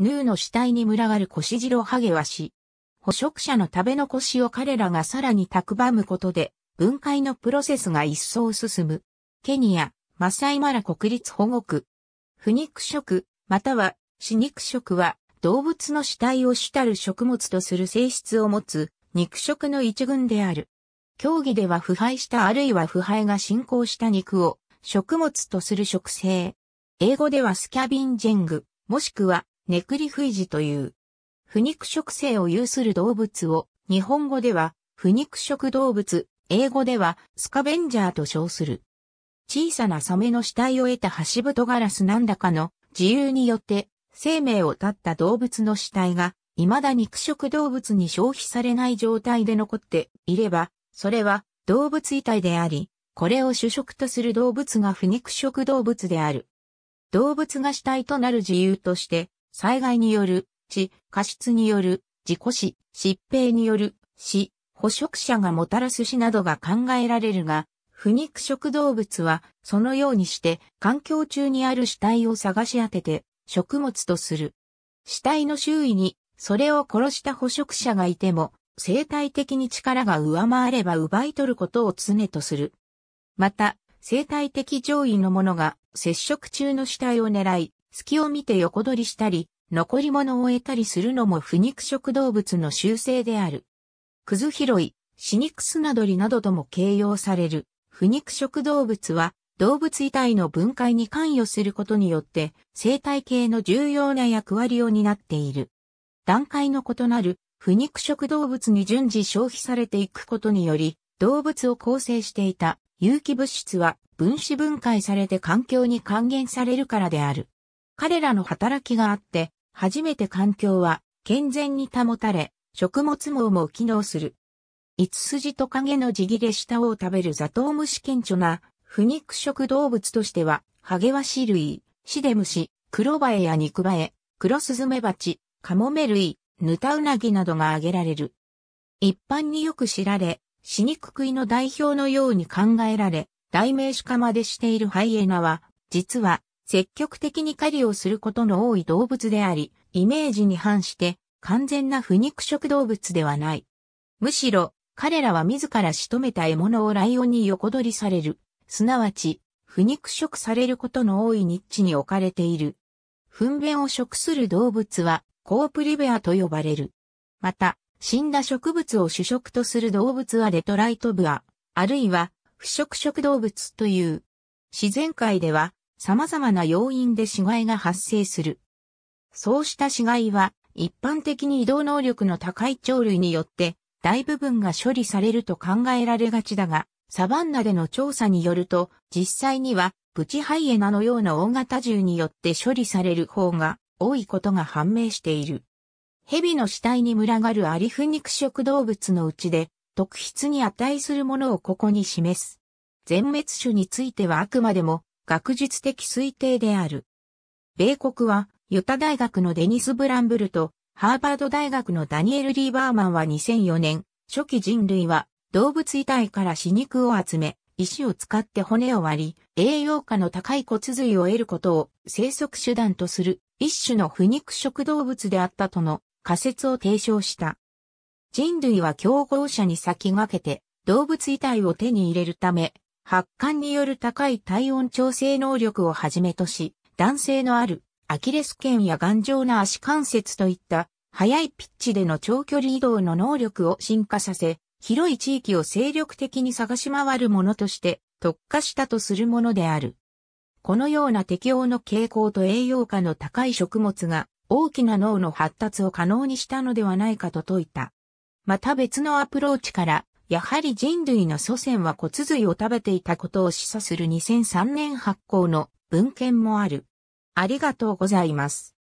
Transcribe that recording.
ヌーの死体に群がる腰白ハゲワシ。捕食者の食べ残しを彼らがさらに蓄むことで、分解のプロセスが一層進む。ケニア、マサイマラ国立保護区。不肉食、または死肉食は、動物の死体を主たる食物とする性質を持つ、肉食の一群である。競技では腐敗したあるいは腐敗が進行した肉を、食物とする食性。英語ではスキャビンジェング、もしくはネクリフイジという。不肉食性を有する動物を、日本語では、不肉食動物、英語では、スカベンジャーと称する。小さなサメの死体を得たハシブトガラスなんだかの自由によって生命を絶った動物の死体が未だ肉食動物に消費されない状態で残っていれば、それは動物遺体であり、これを主食とする動物が不肉食動物である。動物が死体となる自由として、災害による、地、過失による、事故死、疾病による、死、捕食者がもたらす死などが考えられるが、不肉食動物は、そのようにして、環境中にある死体を探し当てて、食物とする。死体の周囲に、それを殺した捕食者がいても、生態的に力が上回れば奪い取ることを常とする。また、生態的上位のものが接触中の死体を狙い、隙を見て横取りしたり、残り物を得たりするのも不肉食動物の習性である。クズ拾い、死肉砂取りなどとも形容される、不肉食動物は、動物遺体の分解に関与することによって、生態系の重要な役割を担っている。段階の異なる、不肉食動物に順次消費されていくことにより、動物を構成していた有機物質は分子分解されて環境に還元されるからである。彼らの働きがあって、初めて環境は健全に保たれ、食物網も機能する。五筋と影の地切れ下を食べるザトウムシ顕著な不肉食動物としては、ハゲワシ類、シデムシ、クロバエや肉バエ、クロスズメバチ、カモメ類、ヌタウナギなどが挙げられる。一般によく知られ、死肉食いの代表のように考えられ、代名詞化までしているハイエナは、実は積極的に狩りをすることの多い動物であり、イメージに反して完全な不肉食動物ではない。むしろ、彼らは自ら仕留めた獲物をライオンに横取りされる、すなわち、不肉食されることの多いニッチに置かれている。糞便を食する動物は、コープリベアと呼ばれる。また、死んだ植物を主食とする動物はデトライトブア、あるいは、不食食動物という。自然界では、様々な要因で死骸が発生する。そうした死骸は一般的に移動能力の高い鳥類によって大部分が処理されると考えられがちだが、サバンナでの調査によると実際にはプチハイエナのような大型獣によって処理される方が多いことが判明している。蛇の死体に群がるアリフ肉食動物のうちで特筆に値するものをここに示す。全滅種についてはあくまでも学術的推定である。米国は、ユタ大学のデニス・ブランブルと、ハーバード大学のダニエル・リーバーマンは2004年、初期人類は、動物遺体から死肉を集め、石を使って骨を割り、栄養価の高い骨髄を得ることを生息手段とする一種の不肉食動物であったとの仮説を提唱した。人類は競合者に先駆けて動物遺体を手に入れるため発汗による高い体温調整能力をはじめとし、男性のあるアキレス腱や頑丈な足関節といった速いピッチでの長距離移動の能力を進化させ、広い地域を精力的に探し回るものとして特化したとするものである。このような適応の傾向と栄養価の高い食物が大きな脳の発達を可能にしたのではないかと説いた。また別のアプローチからやはり人類の祖先は骨髄を食べていたことを示唆する2003年発行の文献もある。ありがとうございます。